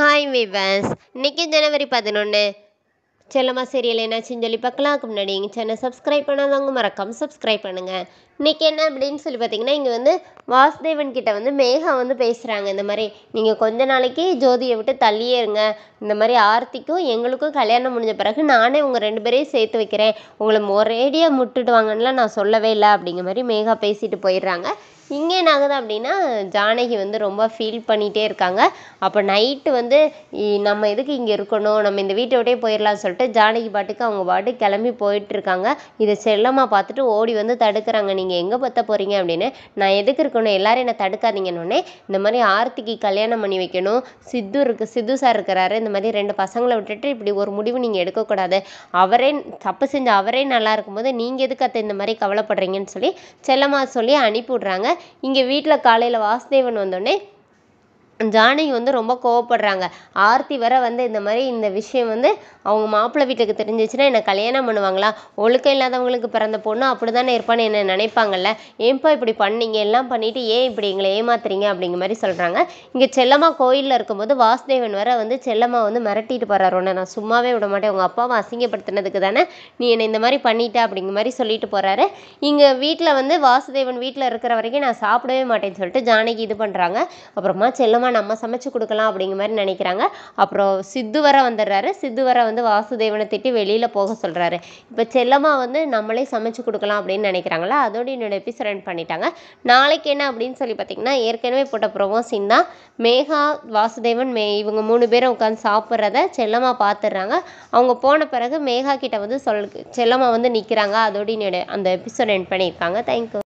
hi விவன்ஸ் இன்றைக்கி ஜனவரி பதினொன்று செல்லமா சீரியல் என்னாச்சுன்னு சொல்லி பார்க்கலாம் அதுக்கு முன்னாடி எங்கள் சேனல் சப்ஸ்கிரைப் பண்ணாதவங்க மறக்காமல் சப்ஸ்கிரைப் பண்ணுங்கள் இன்றைக்கி என்ன அப்படின்னு சொல்லி பார்த்தீங்கன்னா இங்கே வந்து வாசுதேவன் கிட்ட வந்து மேகா வந்து பேசுகிறாங்க இந்த மாதிரி நீங்கள் கொஞ்ச நாளைக்கு ஜோதியை விட்டு தள்ளியே இருங்க இந்த மாதிரி ஆர்த்திக்கும் எங்களுக்கும் கல்யாணம் முடிஞ்ச பிறகு நானே உங்கள் ரெண்டு பேரையும் சேர்த்து வைக்கிறேன் உங்களை ஒரேடியாக வாங்கன்னெலாம் நான் சொல்லவே இல்லை அப்படிங்கிற மாதிரி மேகா பேசிட்டு போயிடுறாங்க இங்கே என்ன ஆகுது அப்படின்னா ஜானகி வந்து ரொம்ப ஃபீல் பண்ணிகிட்டே இருக்காங்க அப்போ நைட்டு வந்து நம்ம எதுக்கு இங்கே இருக்கணும் நம்ம இந்த வீட்டை விட்டே போயிடலாம்னு சொல்லிட்டு ஜானகி பாட்டுக்கு அவங்க பாட்டு கிளம்பி போயிட்டுருக்காங்க இதை செல்லமாக பார்த்துட்டு ஓடி வந்து தடுக்கிறாங்க நீங்கள் எங்கே பற்ற போகிறீங்க அப்படின்னு நான் எதுக்கு இருக்கணும் எல்லோரும் என்னை தடுக்காதீங்கன்னொடனே இந்த மாதிரி ஆர்த்திக்கு கல்யாணம் பண்ணி வைக்கணும் சித்து இருக்கு சித்து சார் இருக்கிறாரு இந்த மாதிரி ரெண்டு பசங்களை விட்டுட்டு இப்படி ஒரு முடிவு நீங்கள் எடுக்கக்கூடாது அவரே தப்பு செஞ்சு அவரே நல்லா இருக்கும்போது நீங்கள் எதுக்கு அத்தை இந்த மாதிரி கவலைப்படுறீங்கன்னு சொல்லி செல்லமாக சொல்லி அனுப்பி விட்றாங்க இங்கே வீட்டில் காலையில் வாசுதேவன் வந்தோடனே ஜானகி வந்து ரொம்ப கோவப்படுறாங்க ஆர்த்தி வர வந்து இந்த மாதிரி இந்த விஷயம் வந்து அவங்க மாப்பிள்ளை வீட்டுக்கு தெரிஞ்சிச்சுன்னா என்னை கல்யாணம் பண்ணுவாங்களா ஒழுக்கம் இல்லாதவங்களுக்கு பிறந்த பொண்ணு அப்படி தானே இருப்பான்னு என்ன நினைப்பாங்கல்ல ஏன்பா இப்படி பண்ணீங்க எல்லாம் பண்ணிட்டு ஏன் இப்படி எங்களை ஏமாத்துறீங்க அப்படிங்கிற மாதிரி சொல்கிறாங்க இங்கே செல்லம்மா கோயிலில் இருக்கும்போது வாசுதேவன் வர வந்து செல்லம்மா வந்து மிரட்டிட்டு போகிறார் உன்னை நான் சும்மாவே விட மாட்டேன் உங்கள் அப்பாவை அசிங்கப்படுத்தினதுக்கு தானே நீ என்னை இந்த மாதிரி பண்ணிட்ட அப்படிங்கிற மாதிரி சொல்லிட்டு போகிறாரு இங்கே வீட்டில் வந்து வாசுதேவன் வீட்டில் இருக்கிற வரைக்கும் நான் சாப்பிடவே மாட்டேன்னு சொல்லிட்டு ஜானகி இது பண்ணுறாங்க அப்புறமா செல்லம்மா நம்ம சமைச்சு கொடுக்கலாம் அப்படிங்கிற மாதிரி நினைக்கிறாங்க அப்புறம் சித்து வர வந்துடுறாரு சித்து வர வந்து வாசுதேவனை திட்டி வெளியில் போக சொல்கிறாரு இப்போ செல்லமாக வந்து நம்மளே சமைச்சு கொடுக்கலாம் அப்படின்னு நினைக்கிறாங்களா அதோடு என்னோட எபிசோட் பண்ணிட்டாங்க நாளைக்கு என்ன அப்படின்னு சொல்லி பார்த்தீங்கன்னா ஏற்கனவே போட்ட ப்ரொமோ சீன் தான் மேகா வாசுதேவன் மே இவங்க மூணு பேரும் உட்காந்து சாப்பிட்றத செல்லமாக பார்த்துடுறாங்க அவங்க போன பிறகு மேகா கிட்ட வந்து சொல் செல்லமாக வந்து நிற்கிறாங்க அதோடு என்னோட அந்த எபிசோட் எண்ட் பண்ணியிருக்காங்க தேங்க்யூ